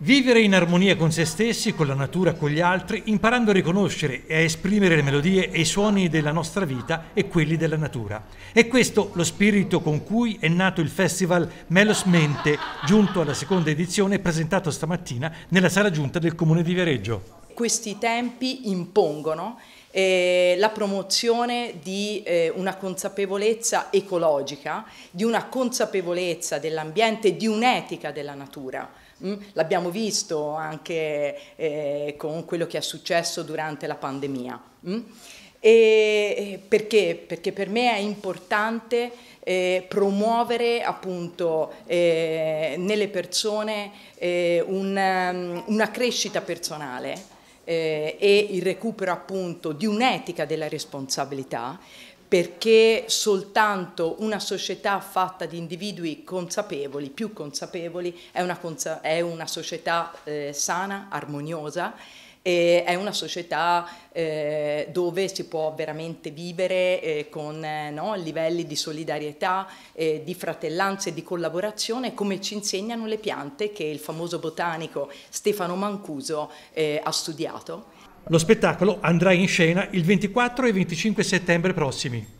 Vivere in armonia con se stessi, con la natura, con gli altri, imparando a riconoscere e a esprimere le melodie e i suoni della nostra vita e quelli della natura. È questo lo spirito con cui è nato il festival Melos Mente, giunto alla seconda edizione e presentato stamattina nella sala giunta del comune di Viareggio questi tempi impongono eh, la promozione di eh, una consapevolezza ecologica, di una consapevolezza dell'ambiente, di un'etica della natura. Mm? L'abbiamo visto anche eh, con quello che è successo durante la pandemia. Mm? E perché? Perché per me è importante eh, promuovere appunto eh, nelle persone eh, un, um, una crescita personale eh, e il recupero appunto di un'etica della responsabilità perché soltanto una società fatta di individui consapevoli, più consapevoli, è una, è una società eh, sana, armoniosa e è una società eh, dove si può veramente vivere eh, con eh, no, livelli di solidarietà, di fratellanza e di collaborazione, come ci insegnano le piante che il famoso botanico Stefano Mancuso eh, ha studiato. Lo spettacolo andrà in scena il 24 e 25 settembre prossimi.